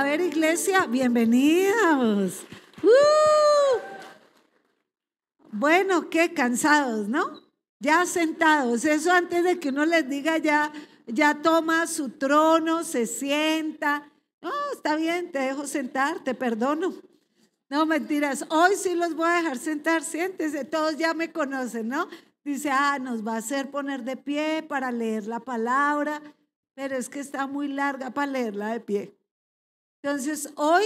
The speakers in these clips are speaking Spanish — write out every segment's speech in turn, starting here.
A ver, iglesia, bienvenidos. ¡Uh! Bueno, qué cansados, ¿no? Ya sentados. Eso antes de que uno les diga ya, ya toma su trono, se sienta. No, está bien, te dejo sentar, te perdono. No, mentiras. Hoy sí los voy a dejar sentar, siéntese. Todos ya me conocen, ¿no? Dice, ah, nos va a hacer poner de pie para leer la palabra, pero es que está muy larga para leerla de pie. Entonces, hoy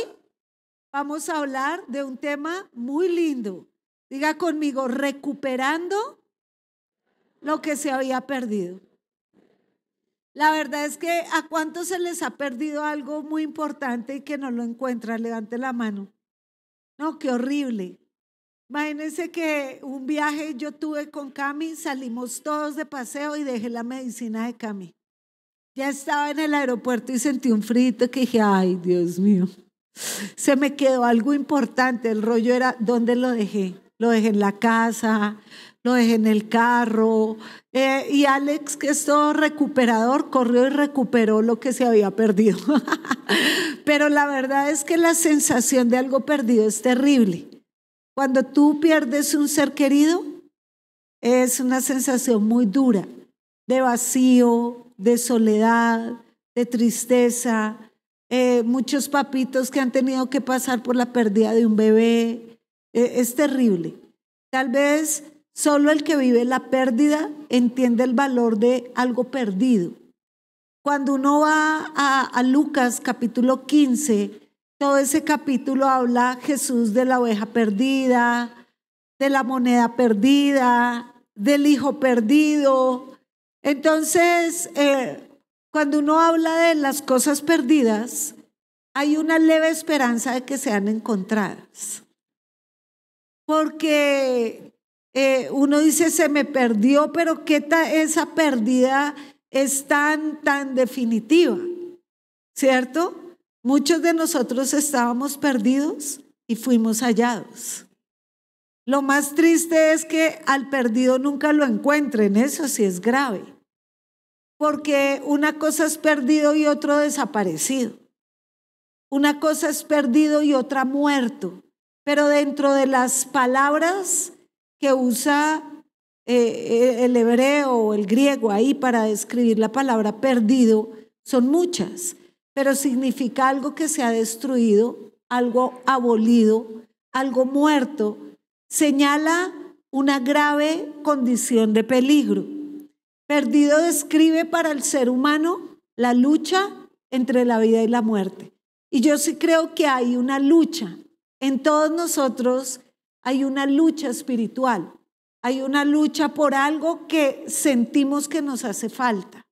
vamos a hablar de un tema muy lindo. Diga conmigo, recuperando lo que se había perdido. La verdad es que a cuántos se les ha perdido algo muy importante y que no lo encuentran, levante la mano. No, qué horrible. Imagínense que un viaje yo tuve con Cami, salimos todos de paseo y dejé la medicina de Cami. Ya estaba en el aeropuerto y sentí un frito que dije, ay, Dios mío. Se me quedó algo importante. El rollo era, ¿dónde lo dejé? Lo dejé en la casa, lo dejé en el carro. Eh, y Alex, que es todo recuperador, corrió y recuperó lo que se había perdido. Pero la verdad es que la sensación de algo perdido es terrible. Cuando tú pierdes un ser querido, es una sensación muy dura, de vacío, de soledad, de tristeza, eh, muchos papitos que han tenido que pasar por la pérdida de un bebé. Eh, es terrible. Tal vez solo el que vive la pérdida entiende el valor de algo perdido. Cuando uno va a, a Lucas capítulo 15, todo ese capítulo habla Jesús de la oveja perdida, de la moneda perdida, del hijo perdido, entonces, eh, cuando uno habla de las cosas perdidas, hay una leve esperanza de que sean encontradas. Porque eh, uno dice, se me perdió, pero ¿qué esa pérdida es tan, tan definitiva? ¿Cierto? Muchos de nosotros estábamos perdidos y fuimos hallados. Lo más triste es que al perdido nunca lo encuentren, eso sí es grave. Porque una cosa es perdido y otro desaparecido. Una cosa es perdido y otra muerto. Pero dentro de las palabras que usa eh, eh, el hebreo o el griego ahí para describir la palabra perdido, son muchas. Pero significa algo que se ha destruido, algo abolido, algo muerto. Señala una grave condición de peligro. Perdido describe para el ser humano la lucha entre la vida y la muerte. Y yo sí creo que hay una lucha. En todos nosotros hay una lucha espiritual. Hay una lucha por algo que sentimos que nos hace falta.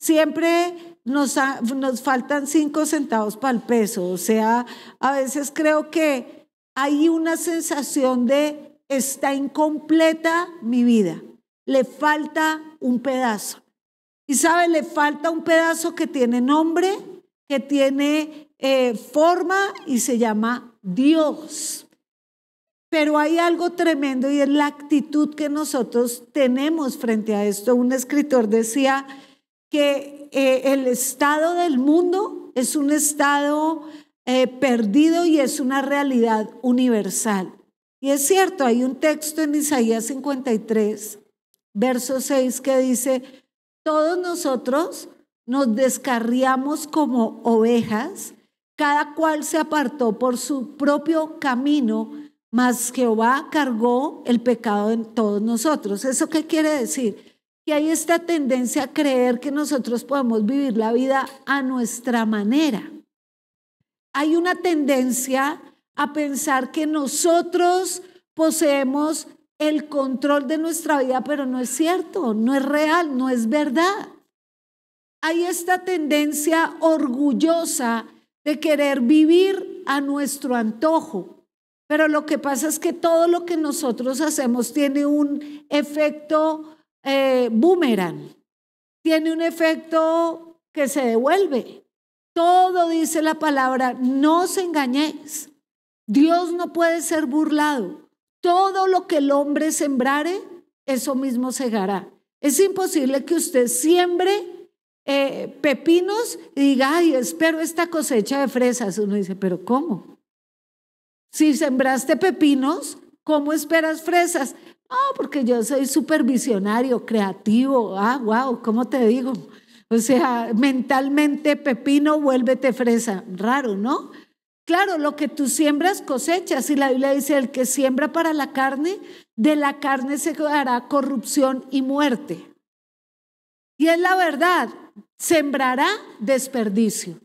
Siempre nos, nos faltan cinco centavos para el peso. O sea, a veces creo que hay una sensación de está incompleta mi vida. Le falta un pedazo. Y sabe, le falta un pedazo que tiene nombre, que tiene eh, forma y se llama Dios. Pero hay algo tremendo y es la actitud que nosotros tenemos frente a esto. Un escritor decía que eh, el estado del mundo es un estado eh, perdido y es una realidad universal. Y es cierto, hay un texto en Isaías 53 verso 6 que dice, todos nosotros nos descarriamos como ovejas, cada cual se apartó por su propio camino, mas Jehová cargó el pecado en todos nosotros. ¿Eso qué quiere decir? Que hay esta tendencia a creer que nosotros podemos vivir la vida a nuestra manera. Hay una tendencia a pensar que nosotros poseemos el control de nuestra vida, pero no es cierto, no es real, no es verdad. Hay esta tendencia orgullosa de querer vivir a nuestro antojo, pero lo que pasa es que todo lo que nosotros hacemos tiene un efecto eh, boomerang, tiene un efecto que se devuelve. Todo dice la palabra, no os engañéis. Dios no puede ser burlado. Todo lo que el hombre sembrare, eso mismo segará. Es imposible que usted siembre eh, pepinos y diga, ay, espero esta cosecha de fresas. Uno dice, pero ¿cómo? Si sembraste pepinos, ¿cómo esperas fresas? No, oh, porque yo soy supervisionario, creativo. Ah, wow, ¿cómo te digo? O sea, mentalmente pepino, vuélvete fresa. Raro, ¿no? Claro, lo que tú siembras cosechas y la Biblia dice, el que siembra para la carne, de la carne se dará corrupción y muerte. Y es la verdad, sembrará desperdicio,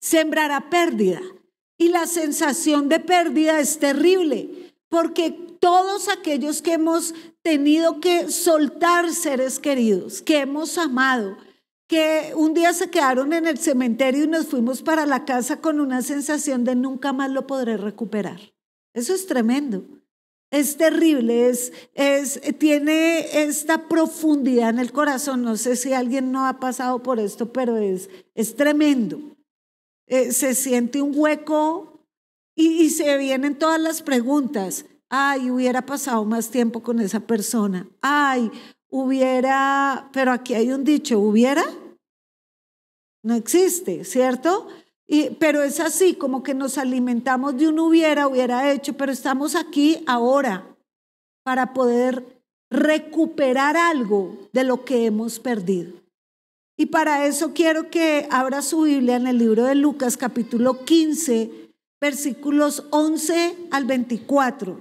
sembrará pérdida. Y la sensación de pérdida es terrible, porque todos aquellos que hemos tenido que soltar seres queridos, que hemos amado, que un día se quedaron en el cementerio y nos fuimos para la casa con una sensación de nunca más lo podré recuperar. Eso es tremendo. Es terrible, es, es, tiene esta profundidad en el corazón. No sé si alguien no ha pasado por esto, pero es, es tremendo. Eh, se siente un hueco y, y se vienen todas las preguntas. Ay, hubiera pasado más tiempo con esa persona. Ay, hubiera, pero aquí hay un dicho, hubiera, no existe, ¿cierto? Y, pero es así, como que nos alimentamos de un hubiera, hubiera hecho, pero estamos aquí ahora para poder recuperar algo de lo que hemos perdido. Y para eso quiero que abra su Biblia en el libro de Lucas capítulo 15, versículos 11 al 24.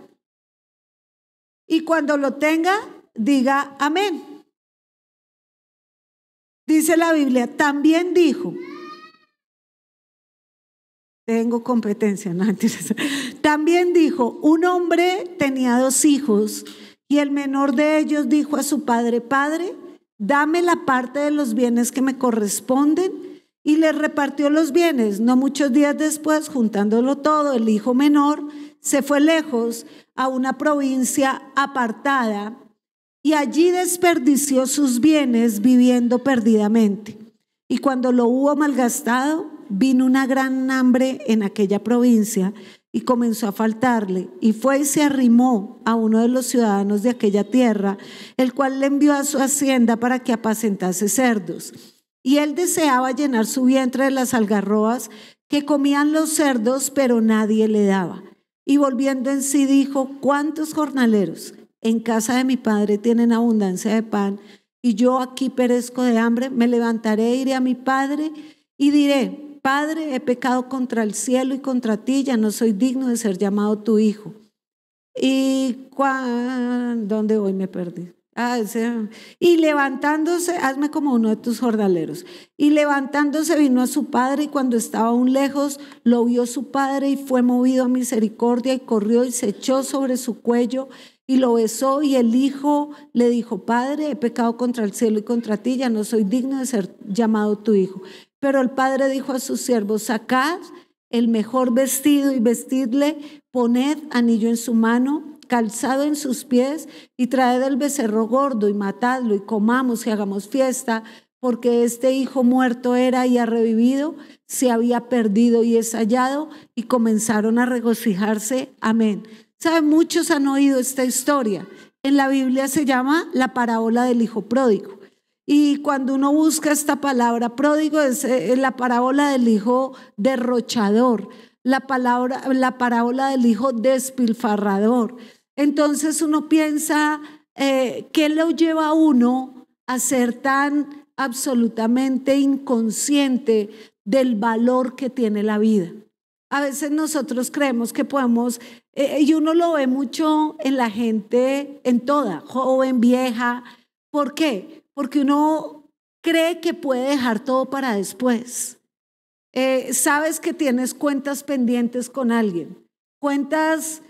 Y cuando lo tenga, diga amén. Dice la Biblia, también dijo, tengo competencia, no También dijo, un hombre tenía dos hijos y el menor de ellos dijo a su padre, padre, dame la parte de los bienes que me corresponden. Y le repartió los bienes. No muchos días después, juntándolo todo, el hijo menor se fue lejos a una provincia apartada y allí desperdició sus bienes viviendo perdidamente. Y cuando lo hubo malgastado, vino una gran hambre en aquella provincia y comenzó a faltarle. Y fue y se arrimó a uno de los ciudadanos de aquella tierra, el cual le envió a su hacienda para que apacentase cerdos. Y él deseaba llenar su vientre de las algarrobas que comían los cerdos, pero nadie le daba. Y volviendo en sí dijo, ¿cuántos jornaleros? en casa de mi Padre tienen abundancia de pan, y yo aquí perezco de hambre, me levantaré, e iré a mi Padre y diré, Padre, he pecado contra el cielo y contra ti, ya no soy digno de ser llamado tu hijo. Y ¿dónde voy? Me perdí. Ah, y levantándose, hazme como uno de tus jornaleros. Y levantándose vino a su padre y cuando estaba aún lejos, lo vio su padre y fue movido a misericordia y corrió y se echó sobre su cuello y lo besó y el hijo le dijo, Padre, he pecado contra el cielo y contra ti, ya no soy digno de ser llamado tu hijo. Pero el padre dijo a sus siervos, sacad el mejor vestido y vestidle, poned anillo en su mano, calzado en sus pies y traed el becerro gordo y matadlo y comamos y hagamos fiesta, porque este hijo muerto era y ha revivido, se había perdido y es hallado y comenzaron a regocijarse. Amén. Muchos han oído esta historia. En la Biblia se llama la parábola del hijo pródigo. Y cuando uno busca esta palabra pródigo es eh, la parábola del hijo derrochador, la, parábola del hijo despilfarrador. Entonces uno piensa, eh, ¿qué lo lleva a uno a ser tan absolutamente inconsciente del valor que tiene la vida? A veces nosotros creemos que podemos, eh, eh, y uno lo ve mucho en la gente, en toda, joven, vieja. ¿Por qué? Porque uno cree que puede dejar todo para después. Eh, sabes que tienes cuentas pendientes con alguien, cuentas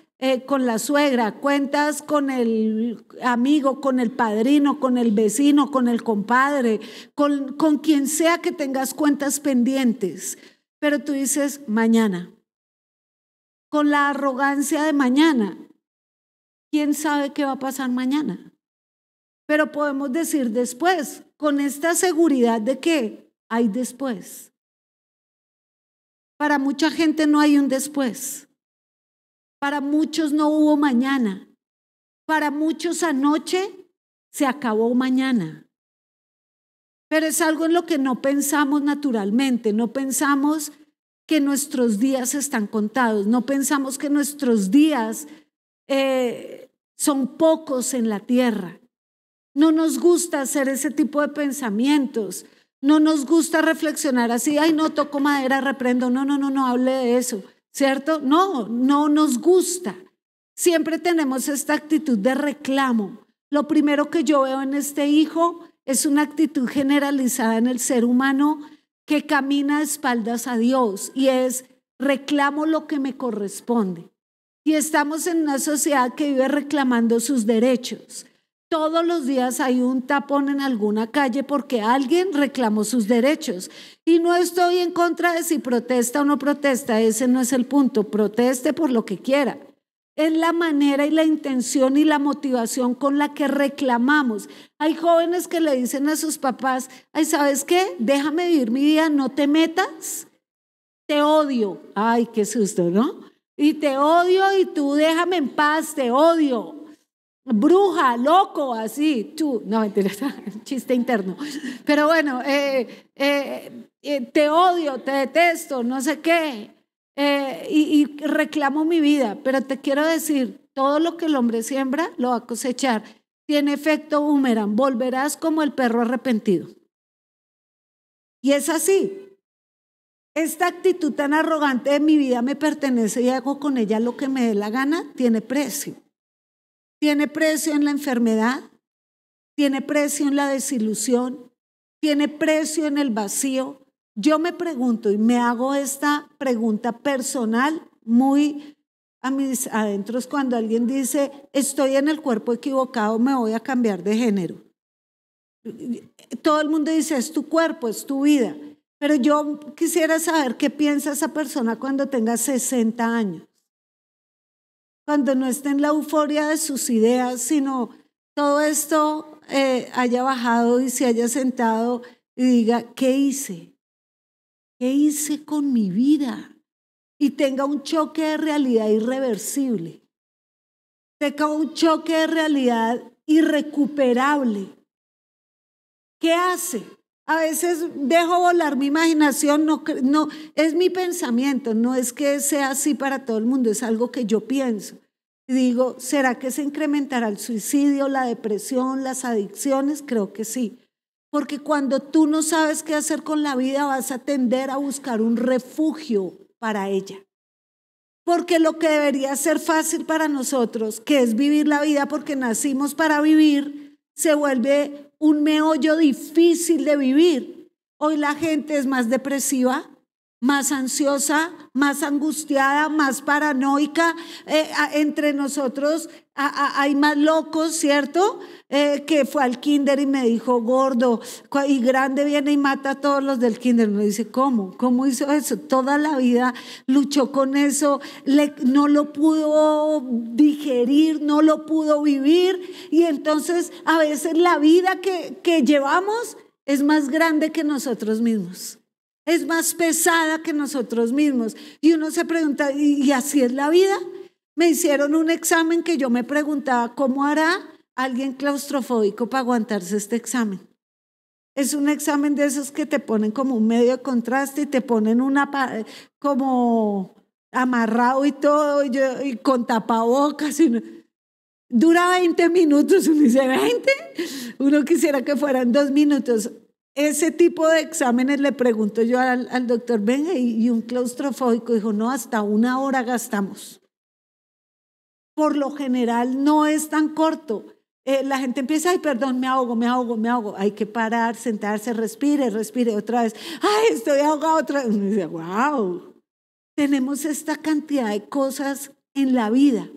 con la suegra, cuentas con el amigo, con el padrino, con el vecino, con el compadre, con, con quien sea que tengas cuentas pendientes pero tú dices mañana, con la arrogancia de mañana. ¿Quién sabe qué va a pasar mañana? Pero podemos decir después, con esta seguridad de que hay después. Para mucha gente no hay un después. Para muchos no hubo mañana. Para muchos anoche se acabó mañana. Pero es algo en lo que no pensamos naturalmente, no pensamos que nuestros días están contados, no pensamos que nuestros días eh, son pocos en la tierra. No nos gusta hacer ese tipo de pensamientos, no nos gusta reflexionar así, ay, no toco madera, reprendo, no, no, no, no hable de eso, ¿cierto? No, no nos gusta. Siempre tenemos esta actitud de reclamo. Lo primero que yo veo en este hijo es una actitud generalizada en el ser humano que camina a espaldas a Dios y es reclamo lo que me corresponde. Y estamos en una sociedad que vive reclamando sus derechos. Todos los días hay un tapón en alguna calle porque alguien reclamó sus derechos. Y no estoy en contra de si protesta o no protesta, ese no es el punto. Proteste por lo que quiera. En la manera y la intención y la motivación con la que reclamamos. Hay jóvenes que le dicen a sus papás, ay, ¿sabes qué? Déjame vivir mi vida, no te metas, te odio. Ay, qué susto, ¿no? Y te odio y tú déjame en paz, te odio. Bruja, loco, así, tú, no, chiste interno. Pero bueno, eh, eh, eh, te odio, te detesto, no sé qué. Eh, y, y reclamo mi vida, pero te quiero decir, todo lo que el hombre siembra lo va a cosechar. Tiene efecto boomerang, volverás como el perro arrepentido. Y es así. Esta actitud tan arrogante de mi vida me pertenece y hago con ella lo que me dé la gana, tiene precio. Tiene precio en la enfermedad, tiene precio en la desilusión, tiene precio en el vacío, yo me pregunto y me hago esta pregunta personal muy a mis adentros cuando alguien dice, estoy en el cuerpo equivocado, me voy a cambiar de género. Todo el mundo dice, es tu cuerpo, es tu vida. Pero yo quisiera saber qué piensa esa persona cuando tenga 60 años. Cuando no esté en la euforia de sus ideas, sino todo esto eh, haya bajado y se haya sentado y diga, ¿qué hice? ¿Qué hice con mi vida? Y tenga un choque de realidad irreversible. Tenga un choque de realidad irrecuperable. ¿Qué hace? A veces dejo volar mi imaginación, no, no, es mi pensamiento, no es que sea así para todo el mundo, es algo que yo pienso. digo, ¿será que se incrementará el suicidio, la depresión, las adicciones? Creo que sí. Porque cuando tú no sabes qué hacer con la vida, vas a tender a buscar un refugio para ella. Porque lo que debería ser fácil para nosotros, que es vivir la vida porque nacimos para vivir, se vuelve un meollo difícil de vivir. Hoy la gente es más depresiva, más ansiosa, más angustiada, más paranoica. Eh, entre nosotros hay más locos, ¿cierto? Eh, que fue al kinder y me dijo, gordo, y grande viene y mata a todos los del kinder. Me dice, ¿cómo? ¿Cómo hizo eso? Toda la vida luchó con eso, no lo pudo digerir, no lo pudo vivir. Y entonces a veces la vida que llevamos es más grande que nosotros mismos es más pesada que nosotros mismos. Y uno se pregunta, ¿y así es la vida? Me hicieron un examen que yo me preguntaba, ¿cómo hará alguien claustrofóbico para aguantarse este examen? Es un examen de esos que te ponen como un medio de contraste y te ponen una como amarrado y todo, y, con tapabocas. Dura 20 minutos, uno dice, ¿20? Uno quisiera que fueran dos minutos. Ese tipo de exámenes le pregunto yo al, doctor venga, y, un claustrofóbico dijo, no, hasta una hora gastamos. Por lo general no es tan corto. Eh, la gente empieza, ay, perdón, me ahogo, me ahogo, me ahogo. Hay que parar, sentarse, respire, respire otra vez. Ay, estoy ahogado otra vez. Y dice, wow, tenemos esta cantidad de cosas en la vida.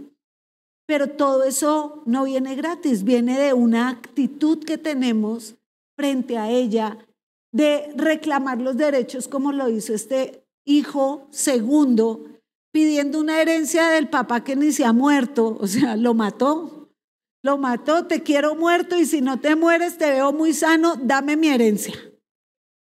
Pero todo eso no viene gratis, viene de una actitud que tenemos frente a ella, de reclamar los derechos como lo hizo este hijo segundo, pidiendo una herencia del papá que ni se ha muerto, o sea, lo mató, lo mató, te quiero muerto y si no te mueres te veo muy sano, dame mi herencia.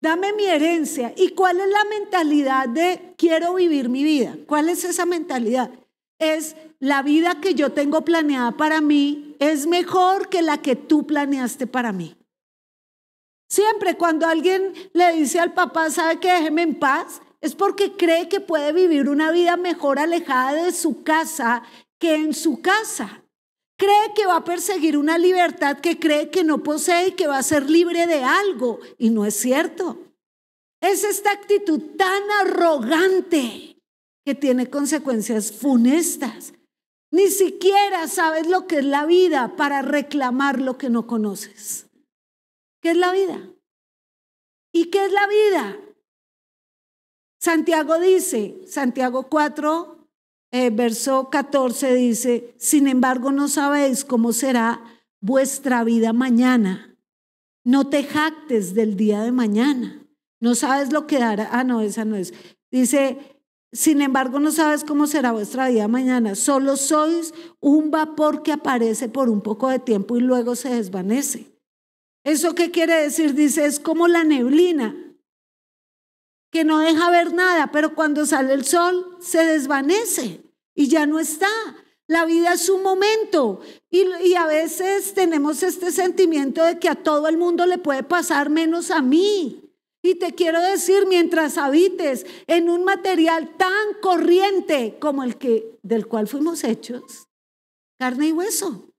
Dame mi herencia. ¿Y cuál es la mentalidad de quiero vivir mi vida? ¿Cuál es esa mentalidad? Es la vida que yo tengo planeada para mí es mejor que la que tú planeaste para mí. Siempre cuando alguien le dice al papá, sabe que déjeme en paz, es porque cree que puede vivir una vida mejor alejada de su casa que en su casa. Cree que va a perseguir una libertad que cree que no posee y que va a ser libre de algo. Y no es cierto. Es esta actitud tan arrogante que tiene consecuencias funestas. Ni siquiera sabes lo que es la vida para reclamar lo que no conoces es la vida? ¿Y qué es la vida? Santiago dice, Santiago 4, eh, verso 14 dice, sin embargo no sabéis cómo será vuestra vida mañana. No te jactes del día de mañana. No sabes lo que dará. Ah, no, esa no es. Dice, sin embargo no sabes cómo será vuestra vida mañana. Solo sois un vapor que aparece por un poco de tiempo y luego se desvanece. ¿Eso qué quiere decir? Dice, es como la neblina, que no deja ver nada, pero cuando sale el sol se desvanece y ya no está. La vida es un momento y, y, a veces tenemos este sentimiento de que a todo el mundo le puede pasar menos a mí. Y te quiero decir, mientras habites en un material tan corriente como el que del cual fuimos hechos, carne y hueso,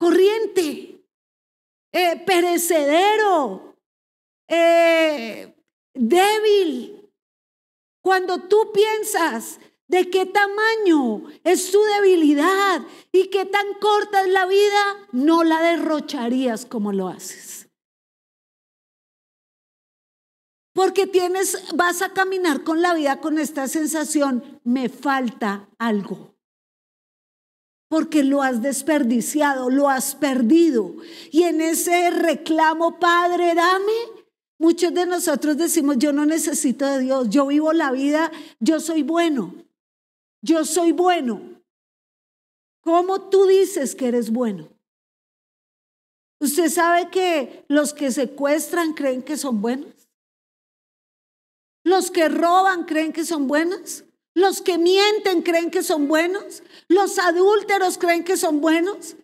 corriente, eh, perecedero, eh, débil. Cuando tú piensas de qué tamaño es su debilidad y qué tan corta es la vida, no la derrocharías como lo haces. Porque tienes vas a caminar con la vida con esta sensación, me falta algo porque lo has desperdiciado, lo has perdido. Y en ese reclamo, Padre, dame. Muchos de nosotros decimos, yo no necesito de Dios, yo vivo la vida, yo soy bueno, yo soy bueno. ¿Cómo tú dices que eres bueno? ¿Usted sabe que los que secuestran creen que son buenos? ¿Los que roban creen que son buenos? Los que mienten creen que son buenos. Los adúlteros creen que son buenos.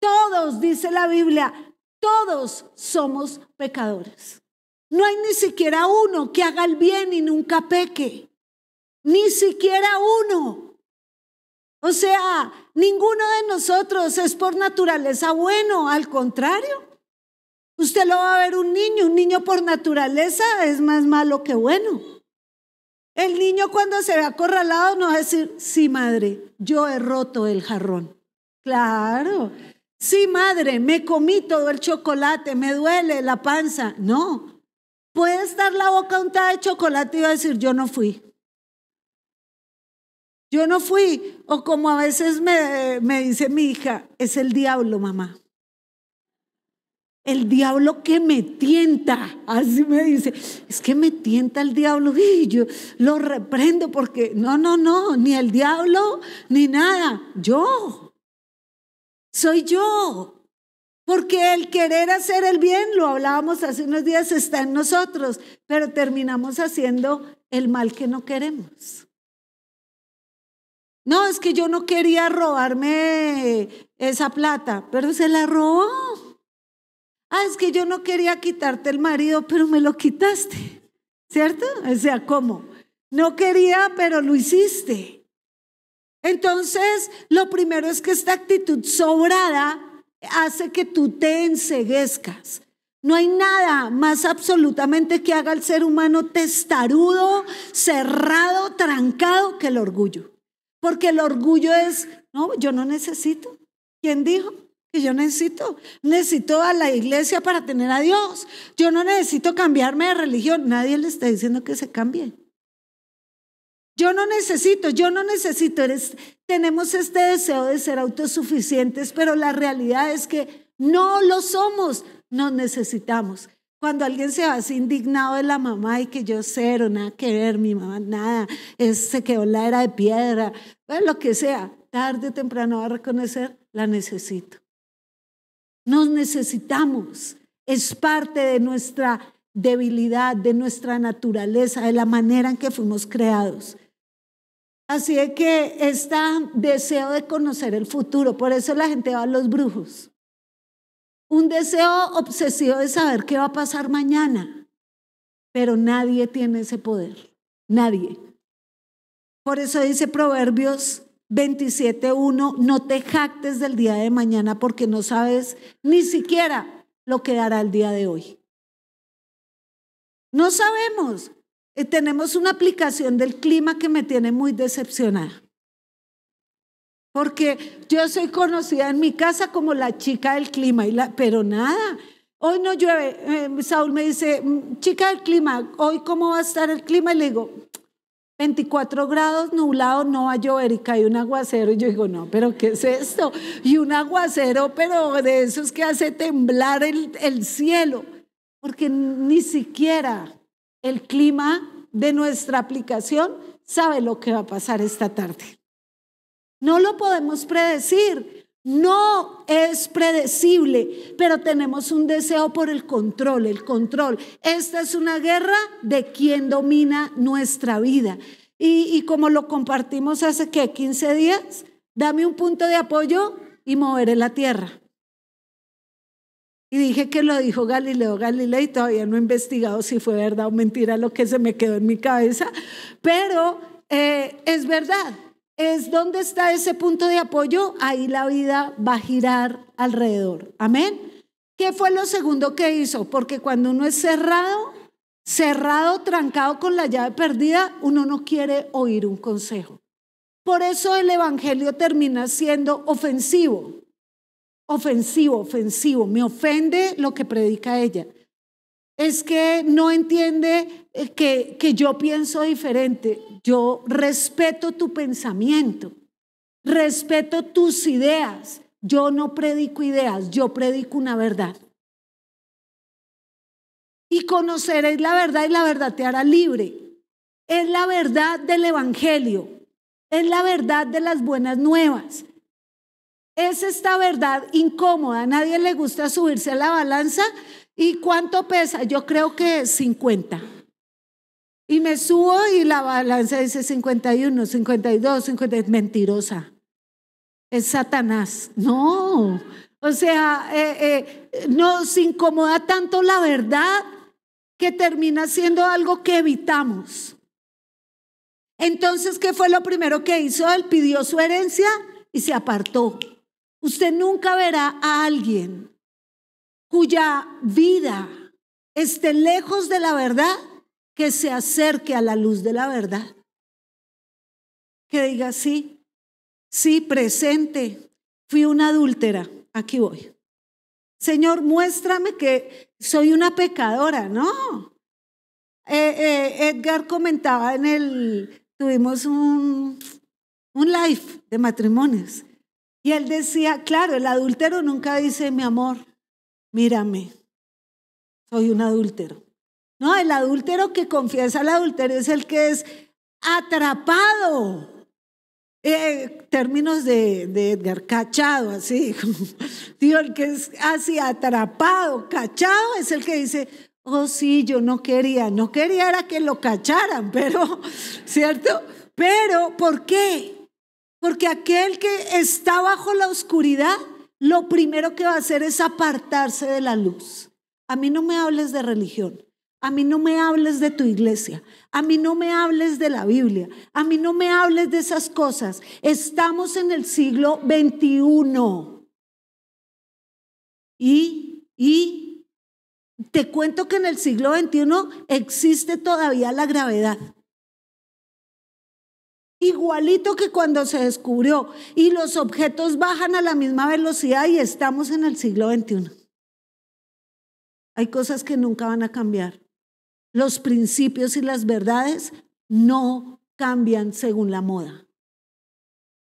Todos, dice la Biblia, todos somos pecadores. No hay ni siquiera uno que haga el bien y nunca peque. Ni siquiera uno. O sea, ninguno de nosotros es por naturaleza bueno, al contrario. Usted lo va a ver un niño, un niño por naturaleza es más malo que bueno. El niño cuando se ve acorralado no va a decir, sí madre, yo he roto el jarrón. Claro, sí madre, me comí todo el chocolate, me duele la panza. No, puede estar la boca untada de chocolate y va a decir, yo no fui. Yo no fui. O como a veces me, me dice mi hija, es el diablo, mamá. El diablo que me tienta, así me dice, es que me tienta el diablo y yo lo reprendo porque no, no, no, ni el diablo ni nada, yo, soy yo. Porque el querer hacer el bien, lo hablábamos hace unos días, está en nosotros, pero terminamos haciendo el mal que no queremos. No, es que yo no quería robarme esa plata, pero se la robó. Ah, es que yo no quería quitarte el marido, pero me lo quitaste. ¿Cierto? O sea, ¿cómo? No quería, pero lo hiciste. Entonces, lo primero es que esta actitud sobrada hace que tú te enseguezcas. No hay nada más absolutamente que haga al ser humano testarudo, cerrado, trancado que el orgullo. Porque el orgullo es, no, yo no necesito. ¿Quién dijo? que yo necesito. Necesito a la iglesia para tener a Dios. Yo no necesito cambiarme de religión. Nadie le está diciendo que se cambie. Yo no necesito, yo no necesito. tenemos este deseo de ser autosuficientes, pero la realidad es que no lo somos. Nos necesitamos. Cuando alguien se va así indignado de la mamá y que yo cero, nada que ver, mi mamá nada, es, se quedó la era de piedra, bueno, lo que sea, tarde o temprano va a reconocer, la necesito. Nos necesitamos. Es parte de nuestra debilidad, de nuestra naturaleza, de la manera en que fuimos creados. Así es que está deseo de conocer el futuro, por eso la gente va a los brujos. Un deseo obsesivo de saber qué va a pasar mañana, pero nadie tiene ese poder, nadie. Por eso dice Proverbios 27.1, no te jactes del día de mañana porque no sabes ni siquiera lo que dará el día de hoy. No sabemos. Eh, tenemos una aplicación del clima que me tiene muy decepcionada. Porque yo soy conocida en mi casa como la chica del clima, y la, pero nada, hoy no llueve. Eh, Saúl me dice, mm, chica del clima, hoy cómo va a estar el clima. Y le digo, 24 grados nublado, no va a llover y cae un aguacero. Y yo digo, no, pero ¿qué es esto? Y un aguacero, pero de esos que hace temblar el, el cielo, porque ni siquiera el clima de nuestra aplicación sabe lo que va a pasar esta tarde. No lo podemos predecir. No es predecible, pero tenemos un deseo por el control, el control. Esta es una guerra de quien domina nuestra vida. Y, como lo compartimos hace que 15 días, dame un punto de apoyo y moveré la tierra. Y dije que lo dijo Galileo Galilei, todavía no he investigado si fue verdad o mentira lo que se me quedó en mi cabeza, pero eh, es verdad es dónde está ese punto de apoyo, ahí la vida va a girar alrededor. Amén. ¿Qué fue lo segundo que hizo? Porque cuando uno es cerrado, cerrado, trancado con la llave perdida, uno no quiere oír un consejo. Por eso el Evangelio termina siendo ofensivo, ofensivo, ofensivo. Me ofende lo que predica ella es que no entiende eh, que, que yo pienso diferente. Yo respeto tu pensamiento, respeto tus ideas. Yo no predico ideas, yo predico una verdad. Y conoceréis la verdad y la verdad te hará libre. Es la verdad del Evangelio, es la verdad de las buenas nuevas. Es esta verdad incómoda, a nadie le gusta subirse a la balanza, ¿Y cuánto pesa? Yo creo que 50. Y me subo y la balanza dice 51, 52, Es Mentirosa. Es Satanás. No. O sea, eh, eh, nos incomoda tanto la verdad que termina siendo algo que evitamos. Entonces, ¿qué fue lo primero que hizo? Él pidió su herencia y se apartó. Usted nunca verá a alguien cuya vida esté lejos de la verdad, que se acerque a la luz de la verdad. Que diga, sí, sí, presente, fui una adúltera, aquí voy. Señor, muéstrame que soy una pecadora, no. Eh, eh, Edgar comentaba en el, tuvimos un, un live de matrimonios. Y él decía, claro, el adúltero nunca dice mi amor, mírame, soy un adúltero. No, el adúltero que confiesa el adulterio es el que es atrapado. Eh, términos de, de, Edgar, cachado, así. Digo, el que es así atrapado, cachado, es el que dice, oh sí, yo no quería, no quería era que lo cacharan, pero, ¿cierto? Pero, ¿por qué? Porque aquel que está bajo la oscuridad lo primero que va a hacer es apartarse de la luz. A mí no me hables de religión, a mí no me hables de tu iglesia, a mí no me hables de la Biblia, a mí no me hables de esas cosas. Estamos en el siglo XXI. Y, y te cuento que en el siglo XXI existe todavía la gravedad igualito que cuando se descubrió, y los objetos bajan a la misma velocidad y estamos en el siglo XXI. Hay cosas que nunca van a cambiar. Los principios y las verdades no cambian según la moda.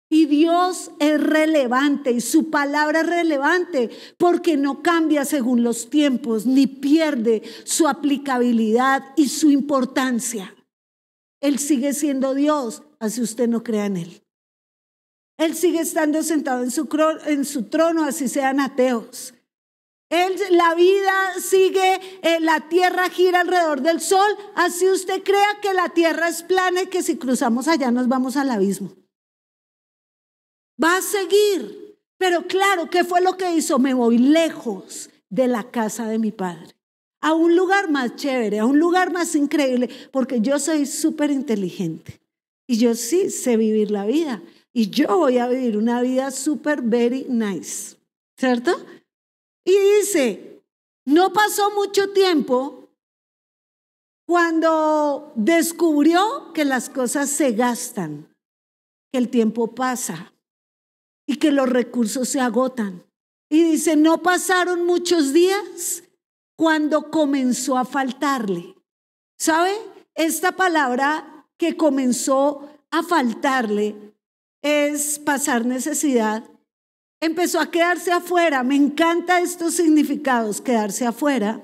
Y Dios es relevante y su palabra es relevante porque no cambia según los tiempos ni pierde su aplicabilidad y su importancia. Él sigue siendo Dios, así usted no crea en Él. Él sigue estando sentado en su, trono, así sean ateos. Él, la vida sigue, eh, la tierra gira alrededor del sol, así usted crea que la tierra es plana y que si cruzamos allá nos vamos al abismo. Va a seguir, pero claro, ¿qué fue lo que hizo? Me voy lejos de la casa de mi padre a un lugar más chévere, a un lugar más increíble, porque yo soy súper inteligente y yo sí sé vivir la vida y yo voy a vivir una vida súper, very nice, ¿cierto? Y dice, no pasó mucho tiempo cuando descubrió que las cosas se gastan, que el tiempo pasa y que los recursos se agotan. Y dice, no pasaron muchos días cuando comenzó a faltarle. ¿Sabe? Esta palabra que comenzó a faltarle es pasar necesidad. Empezó a quedarse afuera. Me encanta estos significados, quedarse afuera,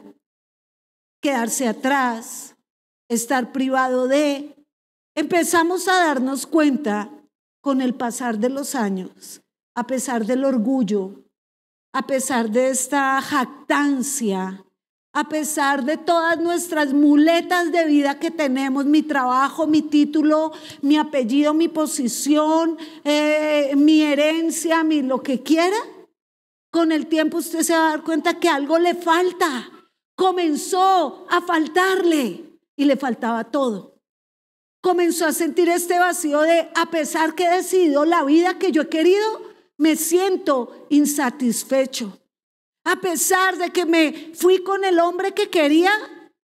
quedarse atrás, estar privado de. Empezamos a darnos cuenta con el pasar de los años, a pesar del orgullo, a pesar de esta jactancia, a pesar de todas nuestras muletas de vida que tenemos, mi trabajo, mi título, mi apellido, mi posición, eh, mi herencia, mi lo que quiera, con el tiempo usted se va a dar cuenta que algo le falta. Comenzó a faltarle y le faltaba todo. Comenzó a sentir este vacío de, a pesar que he decidido la vida que yo he querido, me siento insatisfecho. A pesar de que me fui con el hombre que quería,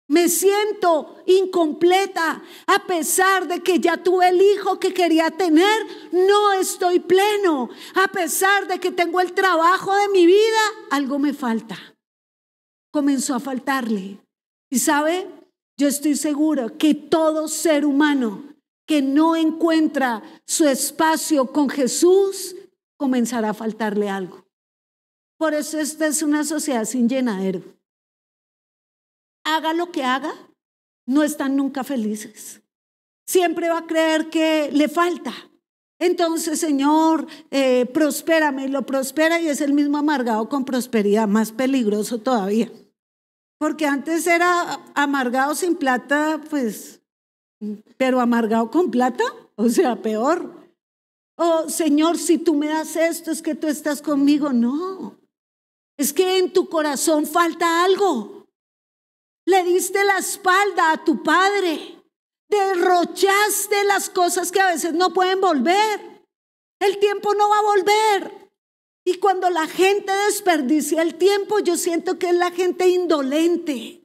me siento incompleta. A pesar de que ya tuve el hijo que quería tener, no estoy pleno. A pesar de que tengo el trabajo de mi vida, algo me falta. Comenzó a faltarle. Y sabe, yo estoy seguro que todo ser humano que no encuentra su espacio con Jesús, comenzará a faltarle algo. Por eso esta es una sociedad sin llenadero. Haga lo que haga, no están nunca felices. Siempre va a creer que le falta. Entonces, Señor, eh, prospérame y lo prospera y es el mismo amargado con prosperidad, más peligroso todavía. Porque antes era amargado sin plata, pues, pero amargado con plata, o sea, peor. Oh, Señor, si tú me das esto, es que tú estás conmigo. No, es que en tu corazón falta algo. Le diste la espalda a tu padre. Derrochaste las cosas que a veces no pueden volver. El tiempo no va a volver. Y cuando la gente desperdicia el tiempo, yo siento que es la gente indolente,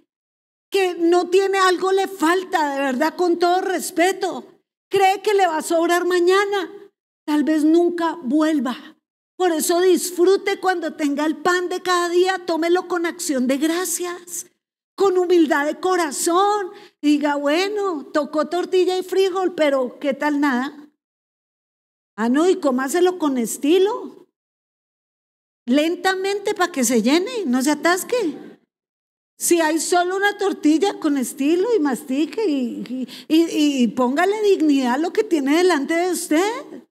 que no tiene algo, le falta, de verdad, con todo respeto. Cree que le va a sobrar mañana. Tal vez nunca vuelva. Por eso disfrute cuando tenga el pan de cada día, tómelo con acción de gracias, con humildad de corazón. Diga, bueno, tocó tortilla y frijol, pero ¿qué tal nada? Ah, no, y comáselo con estilo. Lentamente para que se llene, no se atasque. Si hay solo una tortilla con estilo y mastique y, y, póngale dignidad a lo que tiene delante de usted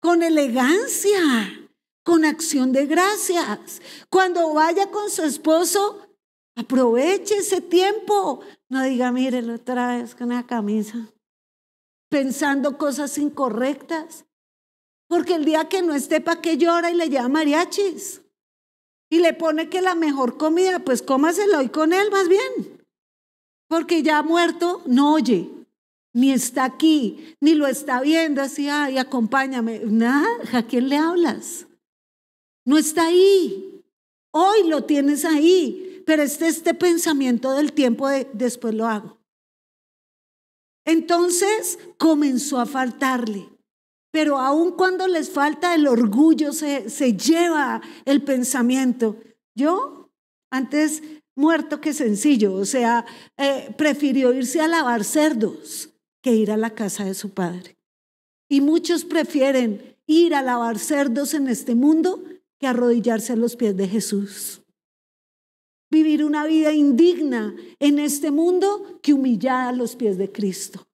con elegancia, con acción de gracias. Cuando vaya con su esposo, aproveche ese tiempo. No diga, mire lo traes con la camisa, pensando cosas incorrectas. Porque el día que no esté, ¿para que llora y le lleva mariachis? Y le pone que la mejor comida, pues cómaselo hoy con él más bien. Porque ya muerto no oye ni está aquí, ni lo está viendo, así, ay, acompáñame. Nada, ¿a quién le hablas? No está ahí. Hoy lo tienes ahí, pero este, este pensamiento del tiempo de después lo hago. Entonces comenzó a faltarle. Pero aun cuando les falta el orgullo, se, lleva el pensamiento. Yo, antes muerto que sencillo, o sea, eh, prefirió irse a lavar cerdos que ir a la casa de su padre. Y muchos prefieren ir a lavar cerdos en este mundo que arrodillarse a los pies de Jesús. Vivir una vida indigna en este mundo que humillar a los pies de Cristo.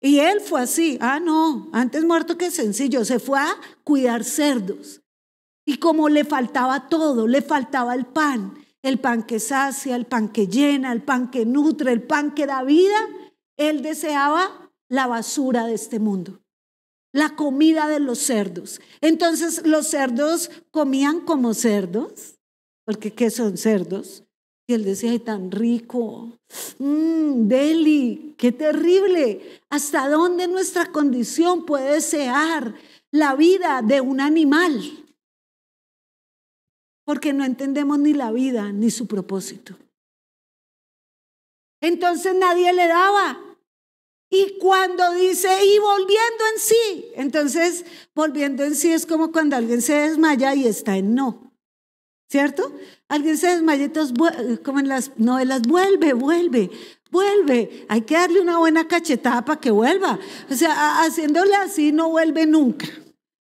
Y él fue así. Ah, no, antes muerto que sencillo. Se fue a cuidar cerdos. Y como le faltaba todo, le faltaba el pan, el pan que sacia, el pan que llena, el pan que nutre, el pan que da vida, él deseaba la basura de este mundo, la comida de los cerdos. Entonces los cerdos comían como cerdos, porque ¿qué son cerdos? Y él decía, ay, tan rico, mmm, Deli, qué terrible, ¿hasta dónde nuestra condición puede desear la vida de un animal? porque no entendemos ni la vida ni su propósito. Entonces nadie le daba y cuando dice, y volviendo en sí, entonces volviendo en sí es como cuando alguien se desmaya y está en no. ¿Cierto? Alguien se desmaya, entonces, como en las novelas, vuelve, vuelve, vuelve. Hay que darle una buena cachetada para que vuelva. O sea, haciéndole así no vuelve nunca.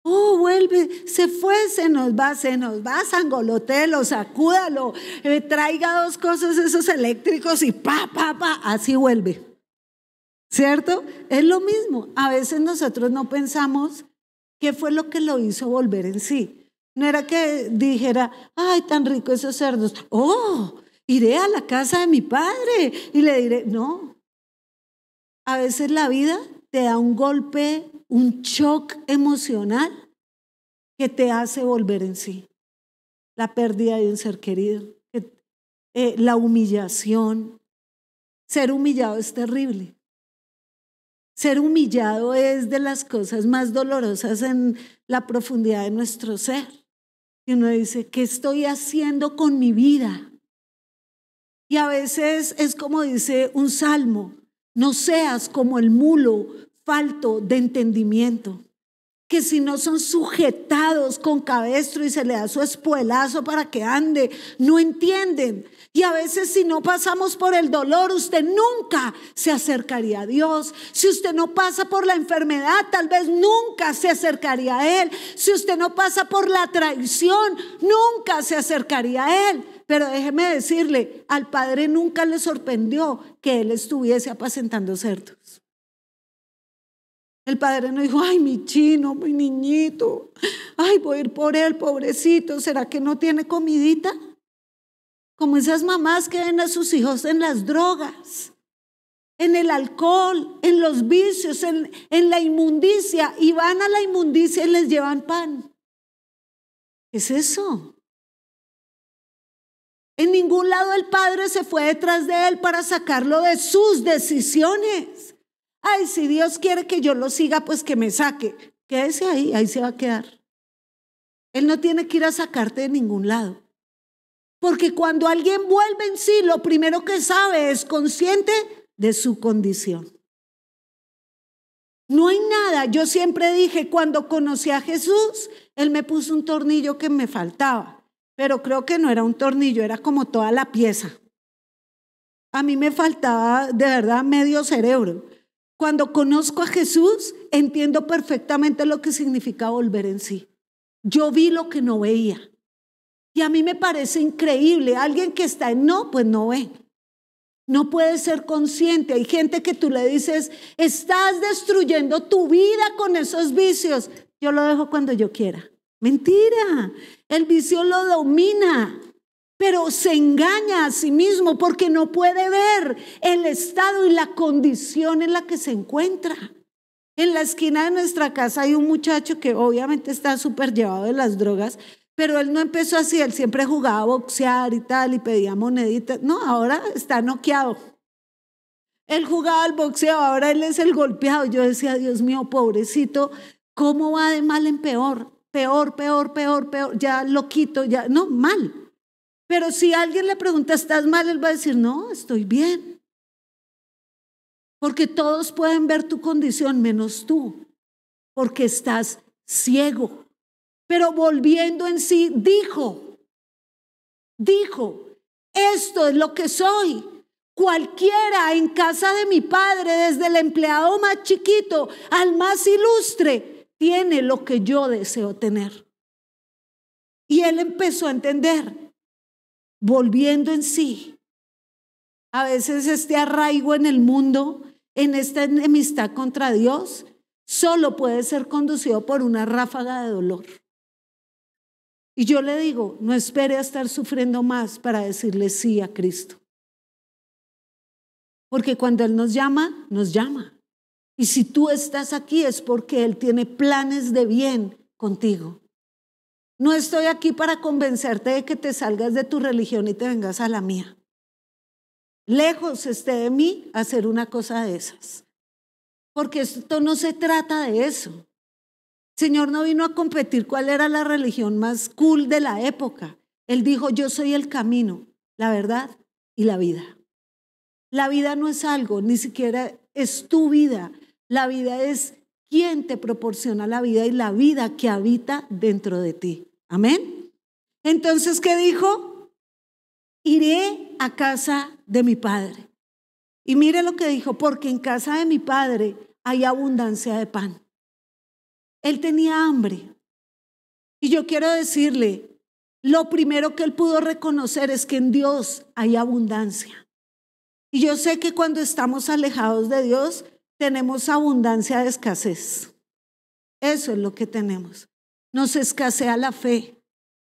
Oh, vuelve, se fue, se nos va, se nos va, sangolotelo, sacúdalo, eh, traiga dos cosas esos eléctricos y pa, pa, pa, así vuelve. ¿Cierto? Es lo mismo. A veces nosotros no pensamos qué fue lo que lo hizo volver en sí. No era que dijera, ay, tan rico esos cerdos. Oh, iré a la casa de mi padre y le diré, no. A veces la vida te da un golpe, un shock emocional que te hace volver en sí. La pérdida de un ser querido, eh, la humillación. Ser humillado es terrible. Ser humillado es de las cosas más dolorosas en la profundidad de nuestro ser. Y uno dice, ¿qué estoy haciendo con mi vida? Y a veces es como dice un salmo, no seas como el mulo falto de entendimiento que si no son sujetados con cabestro y se le da su espuelazo para que ande, no entienden. Y a veces si no pasamos por el dolor, usted nunca se acercaría a Dios. Si usted no pasa por la enfermedad, tal vez nunca se acercaría a Él. Si usted no pasa por la traición, nunca se acercaría a Él. Pero déjeme decirle, al Padre nunca le sorprendió que Él estuviese apacentando cerdos. El padre no dijo, ay, mi chino, mi niñito, ay, voy a ir por él, pobrecito, ¿será que no tiene comidita? Como esas mamás que ven a sus hijos en las drogas, en el alcohol, en los vicios, en, la inmundicia, y van a la inmundicia y les llevan pan. ¿Qué es eso? En ningún lado el padre se fue detrás de él para sacarlo de sus decisiones Ay, si Dios quiere que yo lo siga, pues que me saque. Quédese ahí, ahí se va a quedar. Él no tiene que ir a sacarte de ningún lado. Porque cuando alguien vuelve en sí, lo primero que sabe es consciente de su condición. No hay nada. Yo siempre dije, cuando conocí a Jesús, Él me puso un tornillo que me faltaba, pero creo que no era un tornillo, era como toda la pieza. A mí me faltaba de verdad medio cerebro. Cuando conozco a Jesús, entiendo perfectamente lo que significa volver en sí. Yo vi lo que no veía. Y a mí me parece increíble. Alguien que está en no, pues no ve. No puede ser consciente. Hay gente que tú le dices, estás destruyendo tu vida con esos vicios. Yo lo dejo cuando yo quiera. Mentira. El vicio lo domina pero se engaña a sí mismo porque no puede ver el estado y la condición en la que se encuentra. En la esquina de nuestra casa hay un muchacho que obviamente está súper llevado de las drogas, pero él no empezó así, él siempre jugaba a boxear y tal y pedía moneditas. No, ahora está noqueado. Él jugaba al boxeo, ahora él es el golpeado. Yo decía, Dios mío, pobrecito, ¿cómo va de mal en peor? Peor, peor, peor, peor, ya lo quito, ya, no, mal. Pero si alguien le pregunta, ¿estás mal? Él va a decir, no, estoy bien. Porque todos pueden ver tu condición menos tú, porque estás ciego. Pero volviendo en sí, dijo, dijo, esto es lo que soy. Cualquiera en casa de mi padre, desde el empleado más chiquito al más ilustre, tiene lo que yo deseo tener. Y él empezó a entender volviendo en sí. A veces este arraigo en el mundo, en esta enemistad contra Dios, solo puede ser conducido por una ráfaga de dolor. Y yo le digo, no espere a estar sufriendo más para decirle sí a Cristo. Porque cuando Él nos llama, nos llama. Y si tú estás aquí es porque Él tiene planes de bien contigo. No estoy aquí para convencerte de que te salgas de tu religión y te vengas a la mía. Lejos esté de mí hacer una cosa de esas. Porque esto no se trata de eso. Señor no vino a competir cuál era la religión más cool de la época. Él dijo, yo soy el camino, la verdad y la vida. La vida no es algo, ni siquiera es tu vida. La vida es quien te proporciona la vida y la vida que habita dentro de ti. Amén. Entonces, ¿qué dijo? Iré a casa de mi padre. Y mire lo que dijo, porque en casa de mi padre hay abundancia de pan. Él tenía hambre. Y yo quiero decirle, lo primero que él pudo reconocer es que en Dios hay abundancia. Y yo sé que cuando estamos alejados de Dios, tenemos abundancia de escasez. Eso es lo que tenemos nos escasea la fe,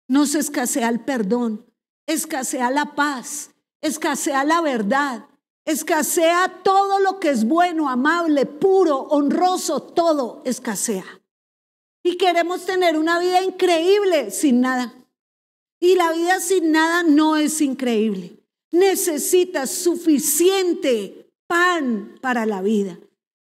nos escasea el perdón, escasea la paz, escasea la verdad, escasea todo lo que es bueno, amable, puro, honroso, todo escasea. Y queremos tener una vida increíble sin nada. Y la vida sin nada no es increíble. Necesitas suficiente pan para la vida.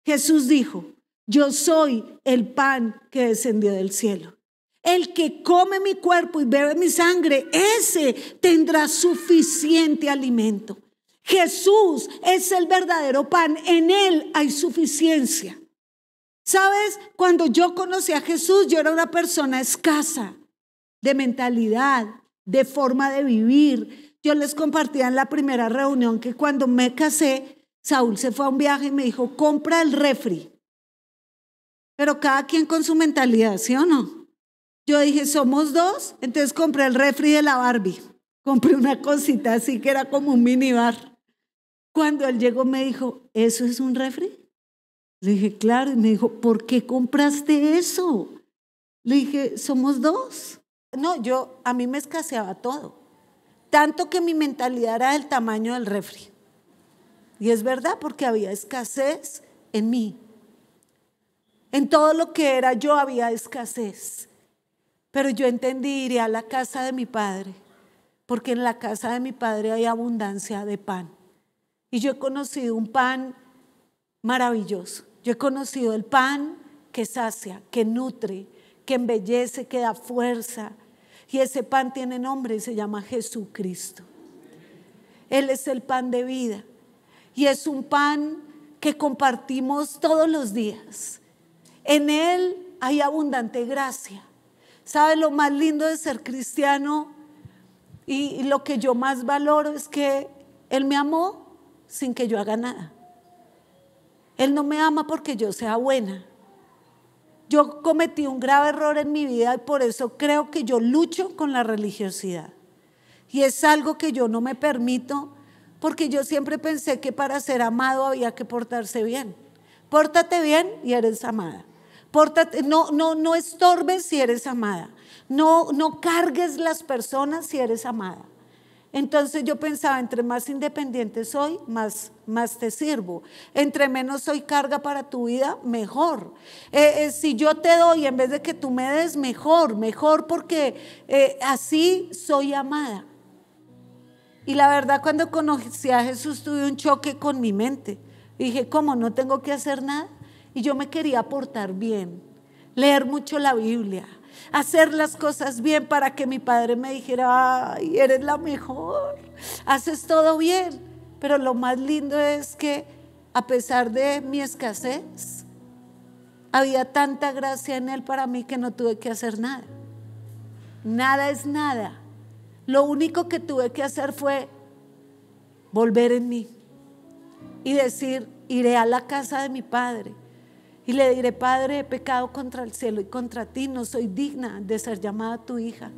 Jesús dijo, yo soy el pan que descendió del cielo. El que come mi cuerpo y bebe mi sangre, ese tendrá suficiente alimento. Jesús es el verdadero pan, en él hay suficiencia. Sabes, cuando yo conocí a Jesús, yo era una persona escasa de mentalidad, de forma de vivir. Yo les compartía en la primera reunión que cuando me casé, Saúl se fue a un viaje y me dijo, compra el refri. Pero cada quien con su mentalidad, ¿sí o no? Yo dije, somos dos, entonces compré el refri de la Barbie. Compré una cosita así que era como un minibar. Cuando él llegó me dijo, ¿eso es un refri? Le dije, claro, y me dijo, ¿por qué compraste eso? Le dije, somos dos. No, yo, a mí me escaseaba todo. Tanto que mi mentalidad era el tamaño del refri. Y es verdad, porque había escasez en mí. En todo lo que era yo había escasez. Pero yo entendí, iré a la casa de mi padre, porque en la casa de mi padre hay abundancia de pan. Y yo he conocido un pan maravilloso. Yo he conocido el pan que sacia, que nutre, que embellece, que da fuerza. Y ese pan tiene nombre y se llama Jesucristo. Él es el pan de vida. Y es un pan que compartimos todos los días. En Él hay abundante gracia. ¿Sabe lo más lindo de ser cristiano? Y, lo que yo más valoro es que Él me amó sin que yo haga nada. Él no me ama porque yo sea buena. Yo cometí un grave error en mi vida y por eso creo que yo lucho con la religiosidad. Y es algo que yo no me permito porque yo siempre pensé que para ser amado había que portarse bien. Pórtate bien y eres amada no, no, no estorbes si eres amada. No, no cargues las personas si eres amada. Entonces yo pensaba, entre más independiente soy, más, más te sirvo. Entre menos soy carga para tu vida, mejor. Eh, eh, si yo te doy en vez de que tú me des, mejor, mejor porque eh, así soy amada. Y la verdad, cuando conocí a Jesús tuve un choque con mi mente. Dije, ¿cómo? ¿No tengo que hacer nada? y yo me quería portar bien, leer mucho la Biblia, hacer las cosas bien para que mi padre me dijera, ay, eres la mejor, haces todo bien. Pero lo más lindo es que a pesar de mi escasez, había tanta gracia en Él para mí que no tuve que hacer nada. Nada es nada. Lo único que tuve que hacer fue volver en mí y decir, iré a la casa de mi padre y le diré, Padre, he pecado contra el cielo y contra ti, no soy digna de ser llamada tu hija.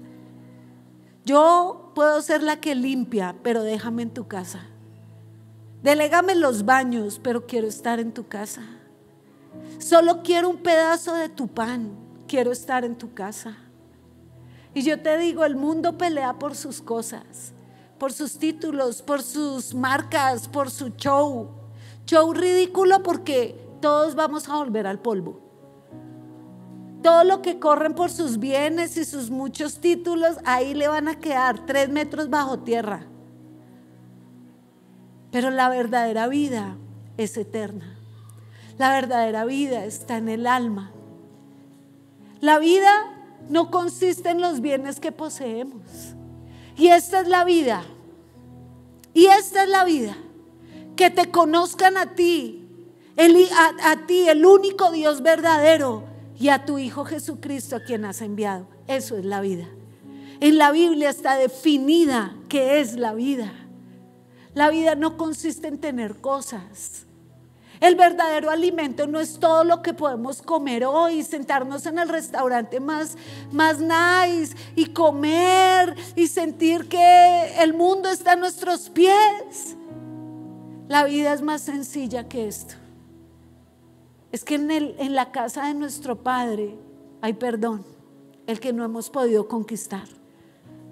Yo puedo ser la que limpia, pero déjame en tu casa. Delégame los baños, pero quiero estar en tu casa. Solo quiero un pedazo de tu pan, quiero estar en tu casa. Y yo te digo, el mundo pelea por sus cosas, por sus títulos, por sus marcas, por su show. Show ridículo porque todos vamos a volver al polvo. Todo lo que corren por sus bienes y sus muchos títulos, ahí le van a quedar tres metros bajo tierra. Pero la verdadera vida es eterna. La verdadera vida está en el alma. La vida no consiste en los bienes que poseemos. Y esta es la vida. Y esta es la vida. Que te conozcan a ti a, ti, el único Dios verdadero, y a tu Hijo Jesucristo, a quien has enviado. Eso es la vida. En la Biblia está definida qué es la vida. La vida no consiste en tener cosas. El verdadero alimento no es todo lo que podemos comer hoy, sentarnos en el restaurante más, más nice y comer y sentir que el mundo está a nuestros pies. La vida es más sencilla que esto es que en, el, en la casa de nuestro Padre hay perdón, el que no hemos podido conquistar.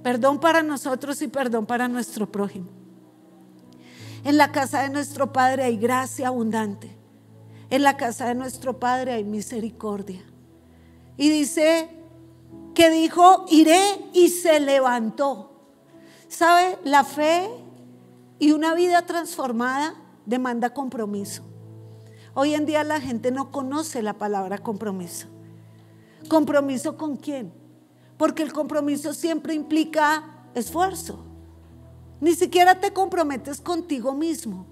Perdón para nosotros y perdón para nuestro prójimo. En la casa de nuestro Padre hay gracia abundante. En la casa de nuestro Padre hay misericordia. Y dice que dijo, iré y se levantó. ¿Sabe? La fe y una vida transformada demanda compromiso. Hoy en día la gente no conoce la palabra compromiso. ¿Compromiso con quién? Porque el compromiso siempre implica esfuerzo. Ni siquiera te comprometes contigo mismo,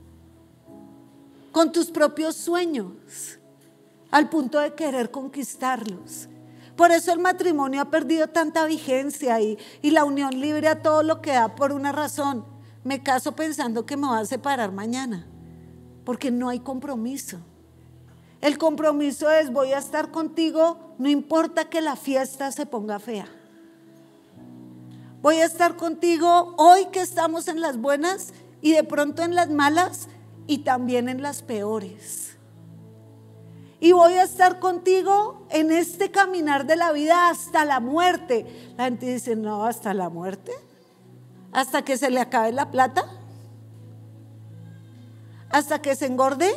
con tus propios sueños, al punto de querer conquistarlos. Por eso el matrimonio ha perdido tanta vigencia y, la unión libre a todo lo que da por una razón. Me caso pensando que me voy a separar mañana, porque no hay compromiso. El compromiso es voy a estar contigo, no importa que la fiesta se ponga fea. Voy a estar contigo hoy que estamos en las buenas y de pronto en las malas y también en las peores. Y voy a estar contigo en este caminar de la vida hasta la muerte. La gente dice, no, hasta la muerte. Hasta que se le acabe la plata. Hasta que se engorde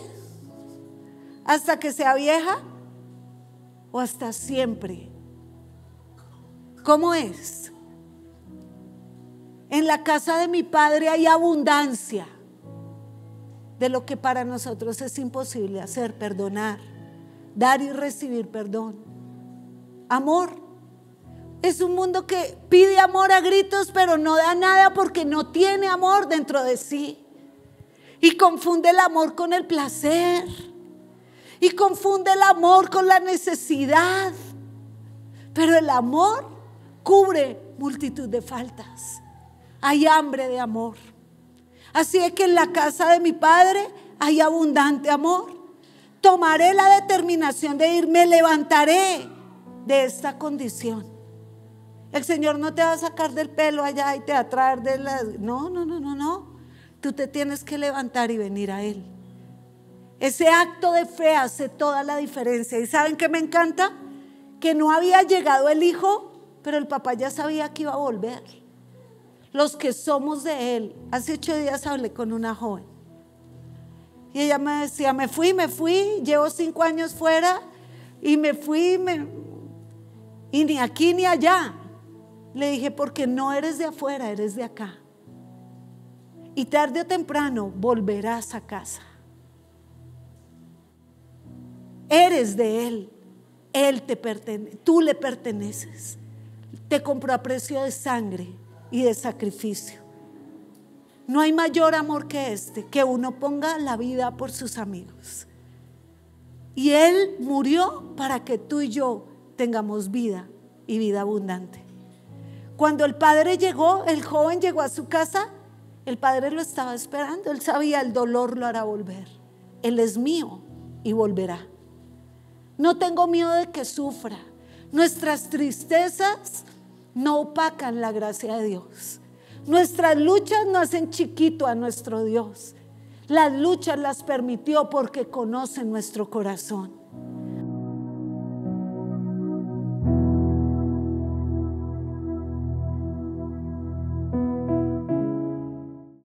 ¿Hasta que sea vieja? ¿O hasta siempre? ¿Cómo es? En la casa de mi padre hay abundancia de lo que para nosotros es imposible hacer, perdonar, dar y recibir perdón. Amor. Es un mundo que pide amor a gritos, pero no da nada porque no tiene amor dentro de sí. Y confunde el amor con el placer y confunde el amor con la necesidad. Pero el amor cubre multitud de faltas. Hay hambre de amor. Así es que en la casa de mi padre hay abundante amor. Tomaré la determinación de irme levantaré de esta condición. El Señor no te va a sacar del pelo allá y te va a traer de la... No, no, no, no, no. Tú te tienes que levantar y venir a Él. Ese acto de fe hace toda la diferencia. ¿Y saben qué me encanta? Que no había llegado el hijo, pero el papá ya sabía que iba a volver. Los que somos de él. Hace ocho días hablé con una joven. Y ella me decía, me fui, me fui, llevo cinco años fuera y me fui y ni aquí ni allá. Le dije, porque no eres de afuera, eres de acá. Y tarde o temprano volverás a casa. Eres de Él. Él te pertenece. Tú le perteneces. Te compró a precio de sangre y de sacrificio. No hay mayor amor que este, que uno ponga la vida por sus amigos. Y Él murió para que tú y yo tengamos vida y vida abundante. Cuando el padre llegó, el joven llegó a su casa, el padre lo estaba esperando, él sabía el dolor lo hará volver. Él es mío y volverá. No tengo miedo de que sufra. Nuestras tristezas no opacan la gracia de Dios. Nuestras luchas no hacen chiquito a nuestro Dios. Las luchas las permitió porque conoce nuestro corazón.